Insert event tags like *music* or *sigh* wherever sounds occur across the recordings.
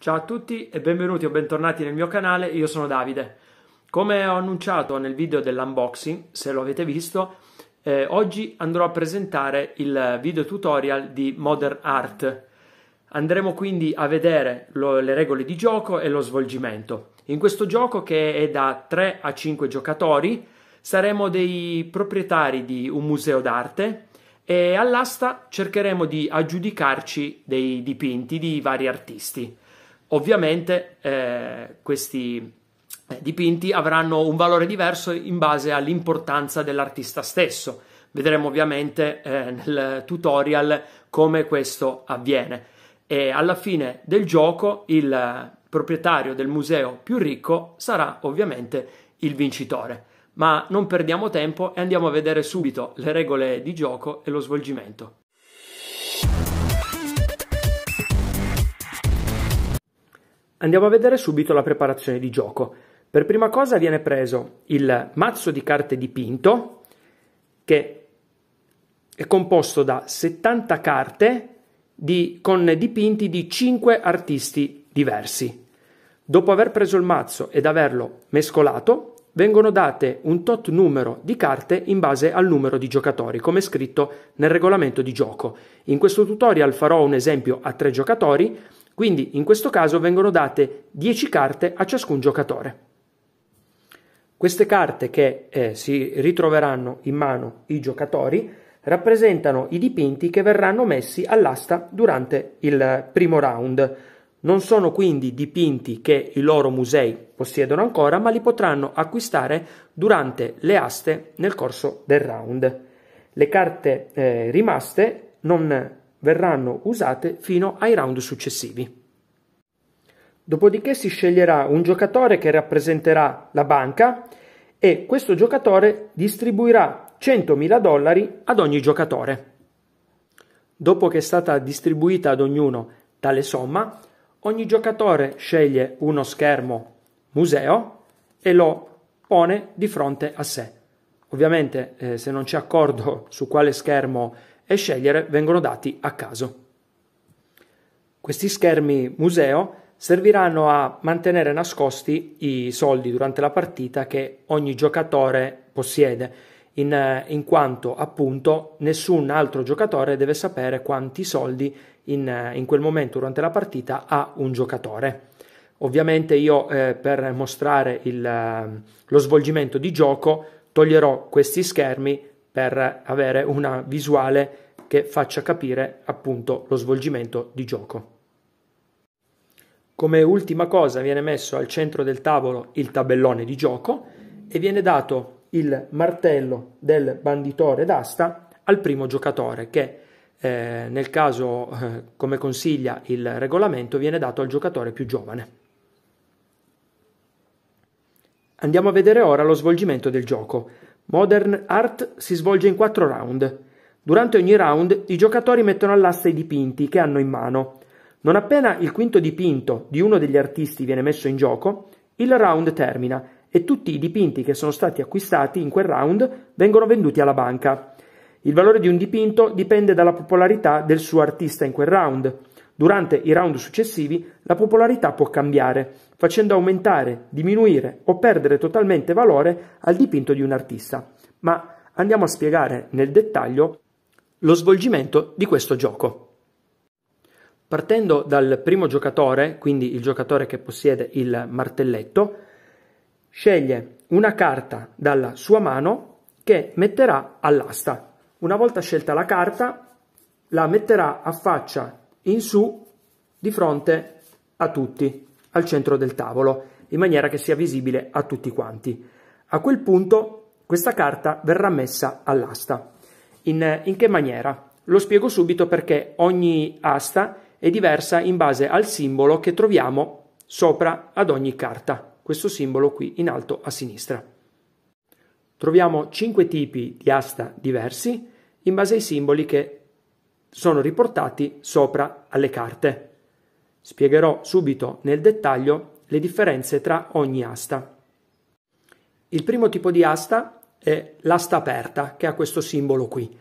Ciao a tutti e benvenuti o bentornati nel mio canale, io sono Davide. Come ho annunciato nel video dell'unboxing, se lo avete visto, eh, oggi andrò a presentare il video tutorial di Modern Art. Andremo quindi a vedere lo, le regole di gioco e lo svolgimento. In questo gioco che è da 3 a 5 giocatori saremo dei proprietari di un museo d'arte e all'asta cercheremo di aggiudicarci dei dipinti di vari artisti. Ovviamente eh, questi eh, dipinti avranno un valore diverso in base all'importanza dell'artista stesso. Vedremo ovviamente eh, nel tutorial come questo avviene. E alla fine del gioco il proprietario del museo più ricco sarà ovviamente il vincitore. Ma non perdiamo tempo e andiamo a vedere subito le regole di gioco e lo svolgimento. Andiamo a vedere subito la preparazione di gioco. Per prima cosa viene preso il mazzo di carte dipinto che è composto da 70 carte di, con dipinti di 5 artisti diversi. Dopo aver preso il mazzo ed averlo mescolato, vengono date un tot numero di carte in base al numero di giocatori, come scritto nel regolamento di gioco. In questo tutorial farò un esempio a 3 giocatori quindi in questo caso vengono date 10 carte a ciascun giocatore. Queste carte che eh, si ritroveranno in mano i giocatori rappresentano i dipinti che verranno messi all'asta durante il primo round. Non sono quindi dipinti che i loro musei possiedono ancora, ma li potranno acquistare durante le aste nel corso del round. Le carte eh, rimaste non verranno usate fino ai round successivi. Dopodiché si sceglierà un giocatore che rappresenterà la banca e questo giocatore distribuirà 100.000 dollari ad ogni giocatore. Dopo che è stata distribuita ad ognuno tale somma, ogni giocatore sceglie uno schermo museo e lo pone di fronte a sé. Ovviamente eh, se non c'è accordo su quale schermo e scegliere vengono dati a caso. Questi schermi museo serviranno a mantenere nascosti i soldi durante la partita che ogni giocatore possiede, in, eh, in, quanto appunto nessun altro giocatore deve sapere quanti soldi in, eh, in quel momento durante la partita ha un giocatore. Ovviamente io eh, per mostrare il, eh, lo svolgimento di gioco toglierò questi schermi per avere una visuale che faccia capire appunto lo svolgimento di gioco. Come ultima cosa viene messo al centro del tavolo il tabellone di gioco e viene dato il martello del banditore d'asta al primo giocatore che eh, nel caso eh, come consiglia il regolamento viene dato al giocatore più giovane. Andiamo a vedere ora lo svolgimento del gioco. Modern Art si svolge in quattro round. Durante ogni round i giocatori mettono all'asta i dipinti che hanno in mano. Non appena il quinto dipinto di uno degli artisti viene messo in gioco, il round termina e tutti i dipinti che sono stati acquistati in quel round vengono venduti alla banca. Il valore di un dipinto dipende dalla popolarità del suo artista in quel round. Durante i round successivi la popolarità può cambiare, facendo aumentare, diminuire o perdere totalmente valore al dipinto di un artista. Ma andiamo a spiegare nel dettaglio lo svolgimento di questo gioco. Partendo dal primo giocatore, quindi il giocatore che possiede il martelletto, sceglie una carta dalla sua mano che metterà all'asta. Una volta scelta la carta, la metterà a faccia in su di fronte a tutti, al centro del tavolo, in maniera che sia visibile a tutti quanti. A quel punto questa carta verrà messa all'asta. In, in che maniera? Lo spiego subito perché ogni asta è diversa in base al simbolo che troviamo sopra ad ogni carta, questo simbolo qui in alto a sinistra. Troviamo cinque tipi di asta diversi in base ai simboli che sono riportati sopra alle carte. Spiegherò subito nel dettaglio le differenze tra ogni asta. Il primo tipo di asta è l'asta aperta, che ha questo simbolo qui.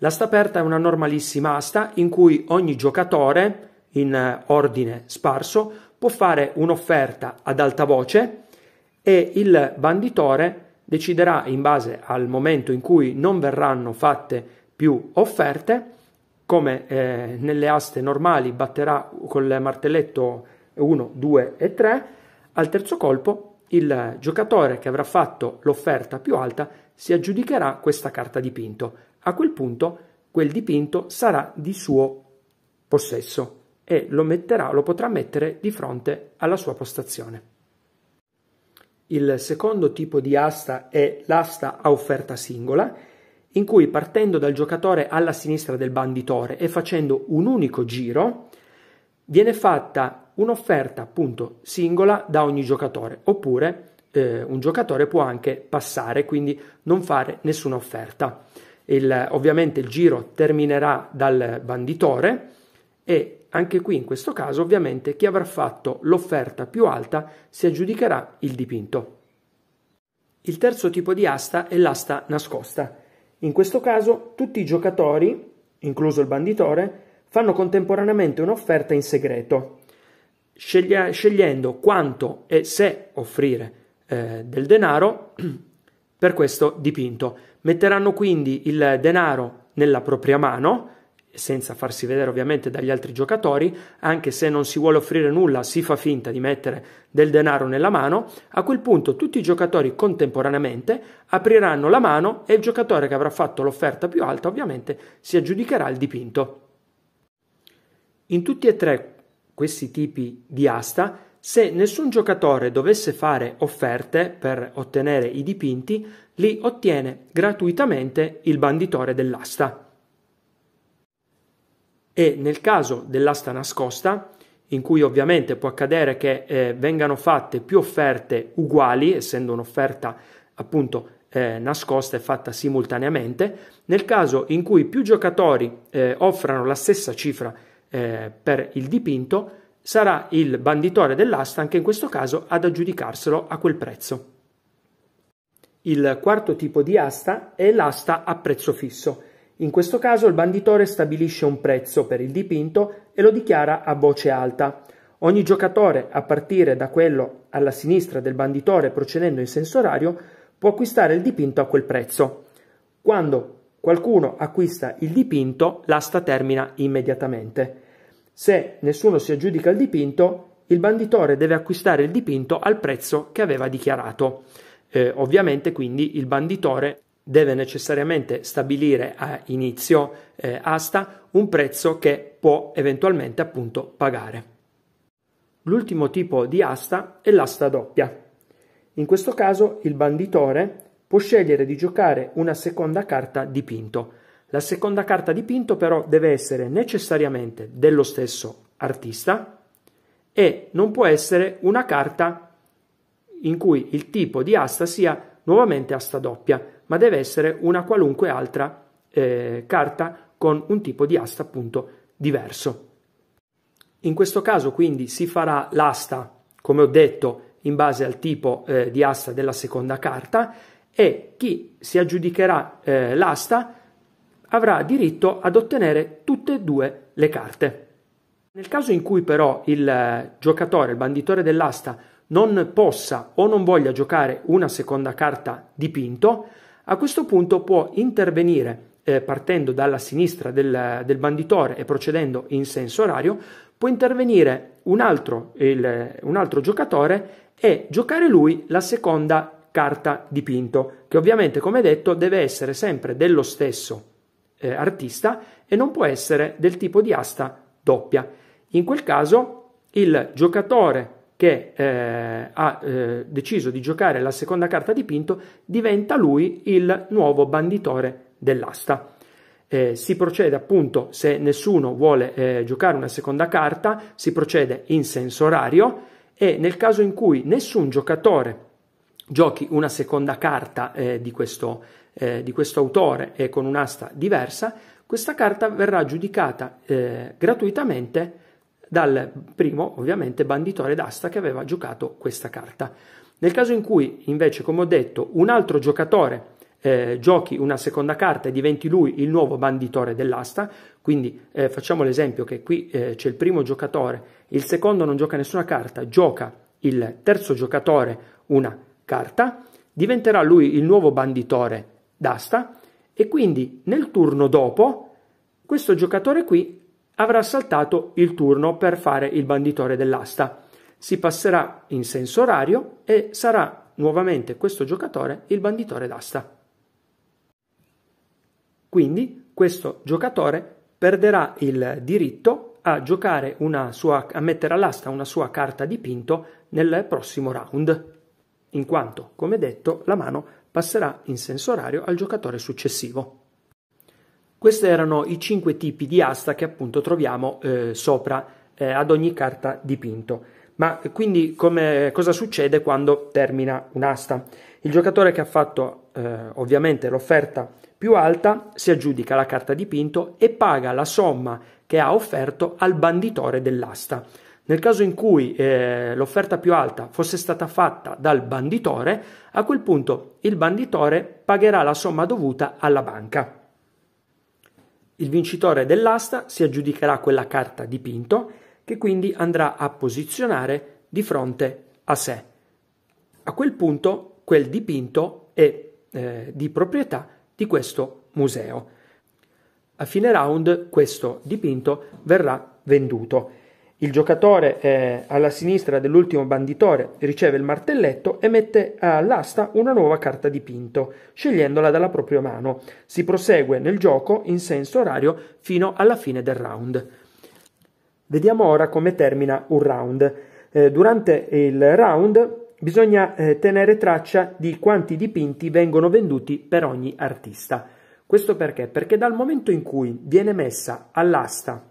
L'asta aperta è una normalissima asta in cui ogni giocatore, in ordine sparso, può fare un'offerta ad alta voce e il banditore deciderà in base al momento in cui non verranno fatte più offerte come eh, nelle aste normali batterà col martelletto 1, 2 e 3, al terzo colpo il giocatore che avrà fatto l'offerta più alta si aggiudicherà questa carta dipinto. A quel punto quel dipinto sarà di suo possesso e lo, metterà, lo potrà mettere di fronte alla sua postazione. Il secondo tipo di asta è l'asta a offerta singola, in cui partendo dal giocatore alla sinistra del banditore e facendo un unico giro, viene fatta un'offerta appunto singola da ogni giocatore, oppure eh, un giocatore può anche passare, quindi non fare nessuna offerta. Il, ovviamente il giro terminerà dal banditore e anche qui in questo caso ovviamente chi avrà fatto l'offerta più alta si aggiudicherà il dipinto. Il terzo tipo di asta è l'asta nascosta. In questo caso tutti i giocatori, incluso il banditore, fanno contemporaneamente un'offerta in segreto, sceglia, scegliendo quanto e se offrire eh, del denaro *clears throat* per questo dipinto. Metteranno quindi il denaro nella propria mano senza farsi vedere ovviamente dagli altri giocatori, anche se non si vuole offrire nulla, si fa finta di mettere del denaro nella mano, a quel punto tutti i giocatori contemporaneamente apriranno la mano e il giocatore che avrà fatto l'offerta più alta ovviamente si aggiudicherà il dipinto. In tutti e tre questi tipi di asta, se nessun giocatore dovesse fare offerte per ottenere i dipinti, li ottiene gratuitamente il banditore dell'asta e nel caso dell'asta nascosta, in cui ovviamente può accadere che eh, vengano fatte più offerte uguali, essendo un'offerta appunto eh, nascosta e fatta simultaneamente, nel caso in cui più giocatori eh, offrano la stessa cifra eh, per il dipinto, sarà il banditore dell'asta anche in questo caso ad aggiudicarselo a quel prezzo. Il quarto tipo di asta è l'asta a prezzo fisso in questo caso il banditore stabilisce un prezzo per il dipinto e lo dichiara a voce alta. Ogni giocatore, a partire da quello alla sinistra del banditore procedendo in senso orario, può acquistare il dipinto a quel prezzo. Quando qualcuno acquista il dipinto, l'asta termina immediatamente. Se nessuno si aggiudica il dipinto, il banditore deve acquistare il dipinto al prezzo che aveva dichiarato. Eh, ovviamente quindi il banditore deve necessariamente stabilire a inizio eh, asta un prezzo che può eventualmente appunto pagare. L'ultimo tipo di asta è l'asta doppia. In questo caso il banditore può scegliere di giocare una seconda carta dipinto. La seconda carta dipinto però deve essere necessariamente dello stesso artista e non può essere una carta in cui il tipo di asta sia nuovamente asta doppia, ma deve essere una qualunque altra eh, carta con un tipo di asta appunto diverso. In questo caso quindi si farà l'asta, come ho detto, in base al tipo eh, di asta della seconda carta e chi si aggiudicherà eh, l'asta avrà diritto ad ottenere tutte e due le carte. Nel caso in cui però il eh, giocatore, il banditore dell'asta, non possa o non voglia giocare una seconda carta dipinto, a questo punto può intervenire eh, partendo dalla sinistra del, del, banditore e procedendo in senso orario, può intervenire un altro, il, un altro giocatore e giocare lui la seconda carta dipinto, che ovviamente, come detto, deve essere sempre dello stesso eh, artista e non può essere del tipo di asta doppia. In quel caso il giocatore che eh, ha eh, deciso di giocare la seconda carta dipinto diventa lui il nuovo banditore dell'asta. Eh, si procede appunto, se nessuno vuole eh, giocare una seconda carta, si procede in senso orario e nel caso in cui nessun giocatore giochi una seconda carta eh, di questo, eh, di, questo, autore e con un'asta diversa, questa carta verrà giudicata gratuitamente dal primo, ovviamente, banditore d'asta che aveva giocato questa carta. Nel caso in cui, invece, come ho detto, un altro giocatore eh, giochi una seconda carta e diventi lui il nuovo banditore dell'asta, quindi eh, facciamo l'esempio che qui eh, c'è il primo giocatore, il secondo non gioca nessuna carta, gioca il terzo giocatore una carta, diventerà lui il nuovo banditore d'asta e quindi nel turno dopo questo giocatore qui avrà saltato il turno per fare il banditore dell'asta. Si passerà in senso orario e sarà nuovamente questo giocatore il banditore d'asta. Quindi questo giocatore perderà il diritto a giocare una sua, a mettere all'asta una sua carta dipinto nel prossimo round, in quanto, come detto, la mano passerà in senso orario al giocatore successivo. Questi erano i cinque tipi di asta che appunto troviamo eh, sopra eh, ad ogni carta dipinto. Ma eh, quindi come, cosa succede quando termina un'asta? Il giocatore che ha fatto eh, ovviamente l'offerta più alta si aggiudica la carta dipinto e paga la somma che ha offerto al banditore dell'asta. Nel caso in cui eh, l'offerta più alta fosse stata fatta dal banditore, a quel punto il banditore pagherà la somma dovuta alla banca. Il vincitore dell'asta si aggiudicherà quella carta dipinto che quindi andrà a posizionare di fronte a sé. A quel punto quel dipinto è eh, di proprietà di questo museo. A fine round questo dipinto verrà venduto. Il giocatore eh, alla sinistra dell'ultimo banditore riceve il martelletto e mette all'asta una nuova carta dipinto, scegliendola dalla propria mano. Si prosegue nel gioco in senso orario fino alla fine del round. Vediamo ora come termina un round. Eh, durante il round bisogna eh, tenere traccia di quanti dipinti vengono venduti per ogni artista. Questo perché? Perché dal momento in cui viene messa all'asta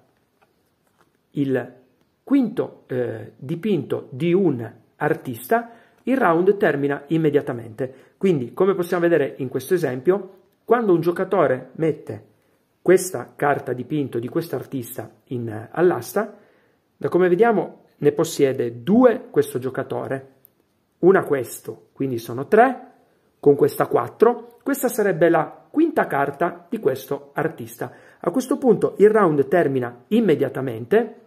il quinto eh, dipinto di un artista, il round termina immediatamente. Quindi, come possiamo vedere in questo esempio, quando un giocatore mette questa carta dipinto di quest'artista in eh, all'asta, da come vediamo ne possiede due questo giocatore, una questo, quindi sono tre, con questa quattro, questa sarebbe la quinta carta di questo artista. A questo punto il round termina immediatamente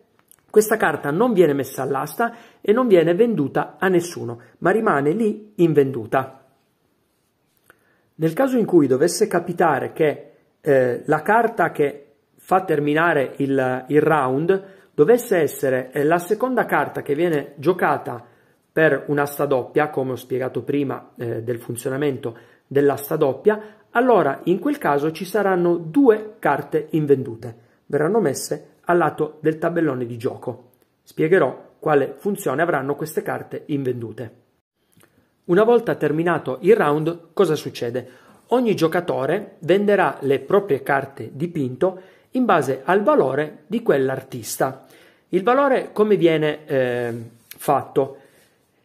questa carta non viene messa all'asta e non viene venduta a nessuno, ma rimane lì invenduta. Nel caso in cui dovesse capitare che eh, la carta che fa terminare il, il round dovesse essere eh, la seconda carta che viene giocata per un'asta doppia, come ho spiegato prima eh, del funzionamento dell'asta doppia, allora in quel caso ci saranno due carte invendute, verranno messe al lato del tabellone di gioco. Spiegherò quale funzione avranno queste carte invendute. Una volta terminato il round, cosa succede? Ogni giocatore venderà le proprie carte dipinto in base al valore di quell'artista. Il valore come viene eh, fatto?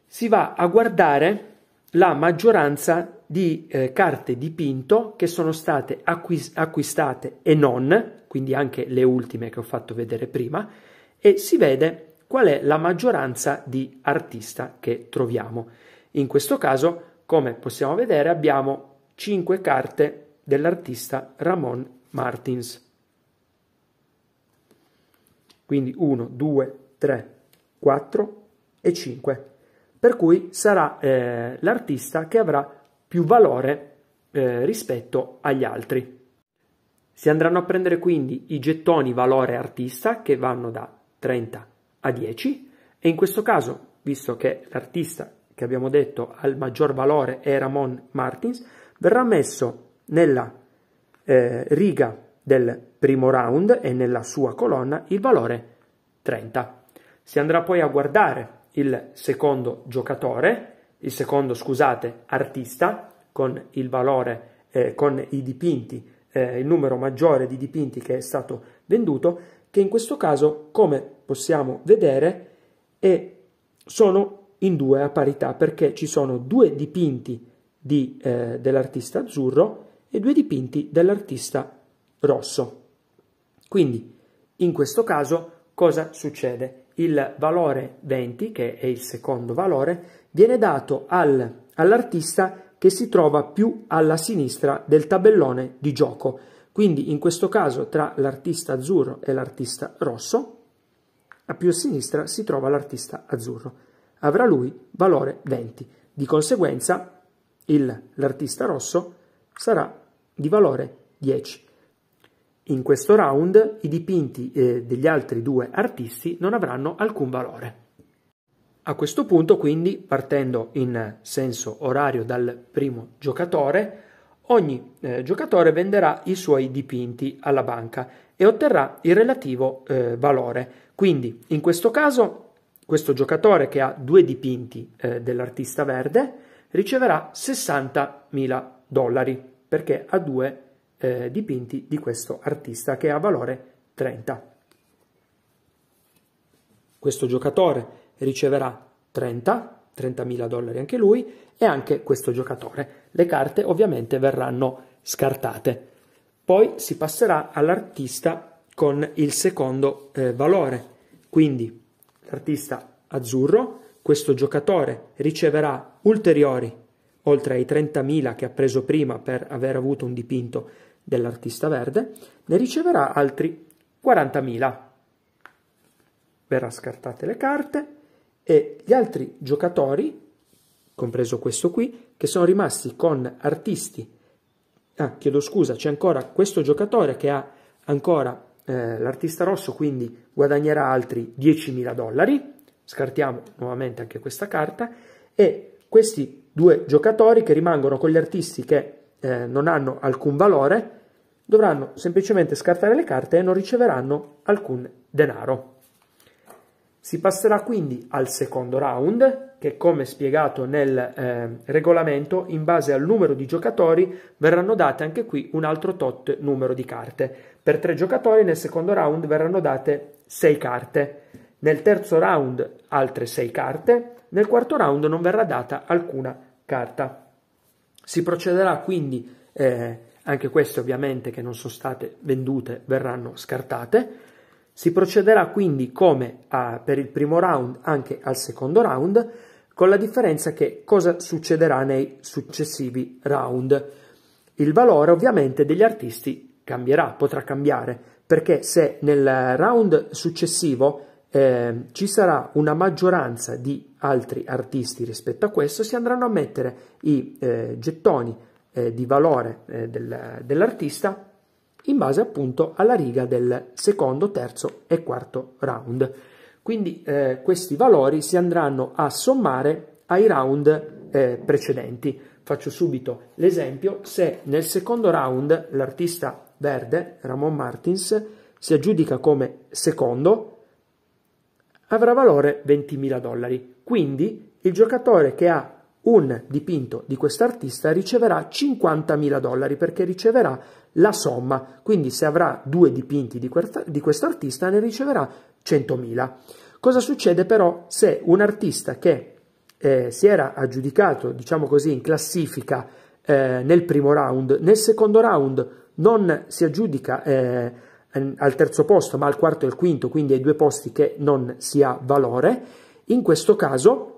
Si va a guardare la maggioranza di eh, carte dipinto che sono state acquist- acquistate e non, quindi anche le ultime che ho fatto vedere prima, e si vede qual è la maggioranza di artista che troviamo. In questo caso, come possiamo vedere, abbiamo 5 carte dell'artista Ramon Martins. Quindi 1, 2, 3, 4 e 5. Per cui sarà eh, l'artista che avrà più valore eh, rispetto agli altri. Si andranno a prendere quindi i gettoni valore artista che vanno da 30 a 10 e in questo caso, visto che l'artista che abbiamo detto ha il maggior valore è Ramon Martins, verrà messo nella eh, riga del primo round e nella sua colonna il valore 30. Si andrà poi a guardare il secondo giocatore il secondo, scusate, artista, con il valore, eh, con i dipinti, eh, il numero maggiore di dipinti che è stato venduto, che in questo caso, come possiamo vedere, è, sono in due a parità, perché ci sono due dipinti di, eh, dell'artista azzurro e due dipinti dell'artista rosso. Quindi, in questo caso, cosa succede? il valore 20, che è il secondo valore, viene dato al, all'artista che si trova più alla sinistra del tabellone di gioco. Quindi in questo caso tra l'artista azzurro e l'artista rosso, a più a sinistra si trova l'artista azzurro. Avrà lui valore 20. Di conseguenza l'artista rosso sarà di valore 10. In questo round i dipinti eh, degli altri due artisti non avranno alcun valore. A questo punto, quindi, partendo in senso orario dal primo giocatore, ogni eh, giocatore venderà i suoi dipinti alla banca e otterrà il relativo eh, valore. Quindi, in questo caso, questo giocatore che ha due dipinti eh, dell'artista verde riceverà 60.000 dollari perché ha due eh, dipinti di questo artista che ha valore 30. Questo giocatore riceverà 30, 30.000 dollari anche lui e anche questo giocatore. Le carte ovviamente verranno scartate. Poi si passerà all'artista con il secondo eh, valore. Quindi l'artista azzurro, questo giocatore riceverà ulteriori oltre ai 30.000 che ha preso prima per aver avuto un dipinto dell'artista verde, ne riceverà altri 40.000. Verrà scartate le carte e gli altri giocatori, compreso questo qui, che sono rimasti con artisti. Ah, chiedo scusa, c'è ancora questo giocatore che ha ancora eh, l'artista rosso, quindi guadagnerà altri 10.000 dollari. Scartiamo nuovamente anche questa carta e questi due giocatori che rimangono con gli artisti che eh, non hanno alcun valore, dovranno semplicemente scartare le carte e non riceveranno alcun denaro. Si passerà quindi al secondo round che come spiegato nel eh, regolamento in base al numero di giocatori verranno date anche qui un altro tot numero di carte. Per tre giocatori nel secondo round verranno date sei carte, nel terzo round altre sei carte, nel quarto round non verrà data alcuna carta. Si procederà quindi, eh, anche queste ovviamente che non sono state vendute verranno scartate, si procederà quindi come a, per il primo round anche al secondo round, con la differenza che cosa succederà nei successivi round. Il valore ovviamente degli artisti cambierà, potrà cambiare, perché se nel round successivo eh, ci sarà una maggioranza di altri artisti rispetto a questo, si andranno a mettere i eh, gettoni eh, di valore eh, del, dell'artista in base appunto alla riga del secondo, terzo e quarto round. Quindi eh, questi valori si andranno a sommare ai round eh, precedenti. Faccio subito l'esempio, se nel secondo round l'artista verde, Ramon Martins, si aggiudica come secondo, avrà valore 20.000 dollari. Quindi il giocatore che ha un dipinto di quest'artista riceverà 50.000 dollari perché riceverà la somma, quindi se avrà due dipinti di quest'artista ne riceverà 100.000. Cosa succede però se un artista che eh, si era aggiudicato, diciamo così, in classifica eh, nel primo round, nel secondo round non si aggiudica eh, Ehm, al terzo posto, ma al quarto e al quinto, quindi ai due posti che non si ha valore. In questo caso,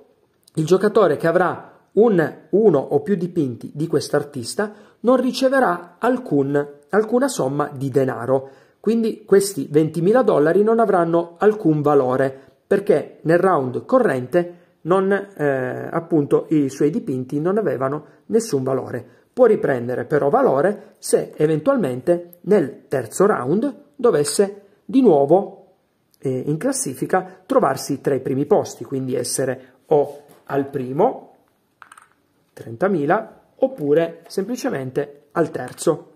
il giocatore che avrà un, uno o più dipinti di quest'artista non riceverà alcun, alcuna somma di denaro. Quindi questi 20.000 dollari non avranno alcun valore perché nel round corrente non, eh, appunto, i suoi dipinti non avevano nessun valore può riprendere però valore se eventualmente nel terzo round dovesse di nuovo eh, in classifica trovarsi tra i primi posti, quindi essere o al primo 30.000 oppure semplicemente al terzo.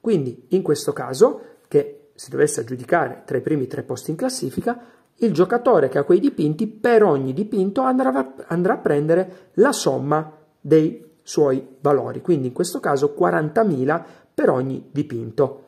Quindi in questo caso, che si dovesse aggiudicare tra i primi tre posti in classifica, il giocatore che ha quei dipinti per ogni dipinto andrà, andrà a prendere la somma dei suoi valori, quindi in questo caso 40.000 per ogni dipinto.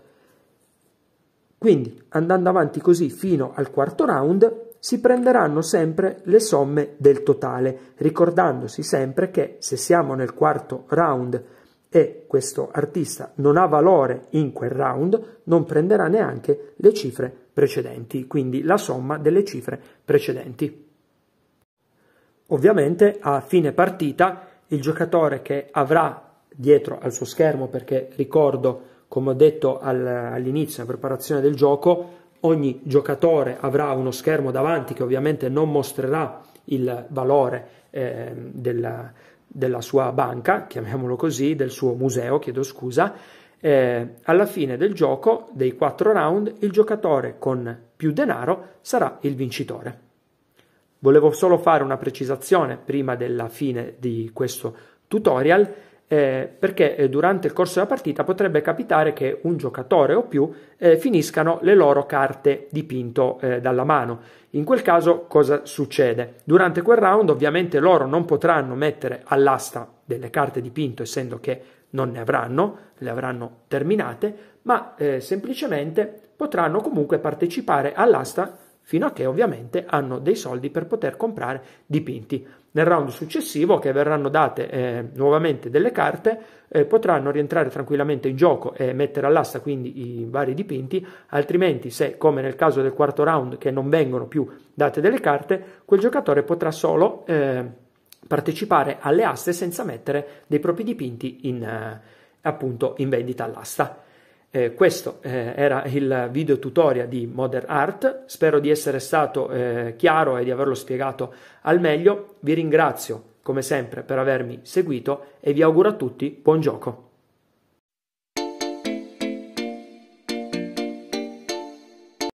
Quindi andando avanti così fino al quarto round si prenderanno sempre le somme del totale, ricordandosi sempre che se siamo nel quarto round e questo artista non ha valore in quel round, non prenderà neanche le cifre precedenti, quindi la somma delle cifre precedenti. Ovviamente a fine partita il giocatore che avrà dietro al suo schermo, perché ricordo, come ho detto all'inizio, nella preparazione del gioco, ogni giocatore avrà uno schermo davanti che ovviamente non mostrerà il valore eh, della, della, sua banca, chiamiamolo così, del suo museo, chiedo scusa. Eh, alla fine del gioco, dei quattro round, il giocatore con più denaro sarà il vincitore. Volevo solo fare una precisazione prima della fine di questo tutorial eh, perché eh, durante il corso della partita potrebbe capitare che un giocatore o più eh, finiscano le loro carte dipinto eh, dalla mano. In quel caso cosa succede? Durante quel round ovviamente loro non potranno mettere all'asta delle carte dipinto essendo che non ne avranno, le avranno terminate, ma eh, semplicemente potranno comunque partecipare all'asta fino a che ovviamente hanno dei soldi per poter comprare dipinti. Nel round successivo, che verranno date eh, nuovamente delle carte, eh, potranno rientrare tranquillamente in gioco e mettere all'asta quindi i vari dipinti, altrimenti se, come nel caso del quarto round, che non vengono più date delle carte, quel giocatore potrà solo eh, partecipare alle aste senza mettere dei propri dipinti in, eh, appunto, in vendita all'asta. Eh, questo eh, era il video tutorial di Modern Art, spero di essere stato eh, chiaro e di averlo spiegato al meglio, vi ringrazio come sempre per avermi seguito e vi auguro a tutti buon gioco.